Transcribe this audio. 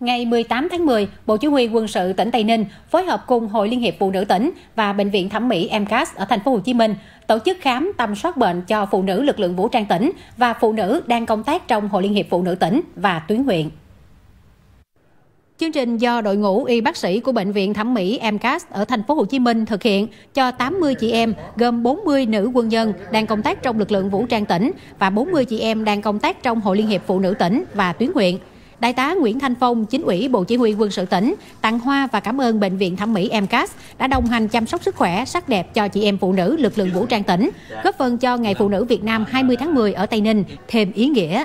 Ngày 18 tháng 10, Bộ Chỉ huy Quân sự tỉnh Tây Ninh phối hợp cùng Hội Liên hiệp Phụ nữ tỉnh và Bệnh viện Thẩm mỹ MCAS ở thành phố Hồ Chí Minh tổ chức khám tầm soát bệnh cho phụ nữ lực lượng vũ trang tỉnh và phụ nữ đang công tác trong Hội Liên hiệp Phụ nữ tỉnh và tuyến huyện. Chương trình do đội ngũ y bác sĩ của bệnh viện thẩm mỹ MCAS ở thành phố Hồ Chí Minh thực hiện cho 80 chị em gồm 40 nữ quân nhân đang công tác trong lực lượng vũ trang tỉnh và 40 chị em đang công tác trong Hội Liên hiệp Phụ nữ tỉnh và tuyến huyện. Đại tá Nguyễn Thanh Phong, chính ủy Bộ Chỉ huy Quân sự tỉnh, tặng hoa và cảm ơn Bệnh viện Thẩm mỹ MCAS đã đồng hành chăm sóc sức khỏe, sắc đẹp cho chị em phụ nữ lực lượng vũ trang tỉnh, góp phần cho Ngày Phụ nữ Việt Nam 20 tháng 10 ở Tây Ninh thêm ý nghĩa.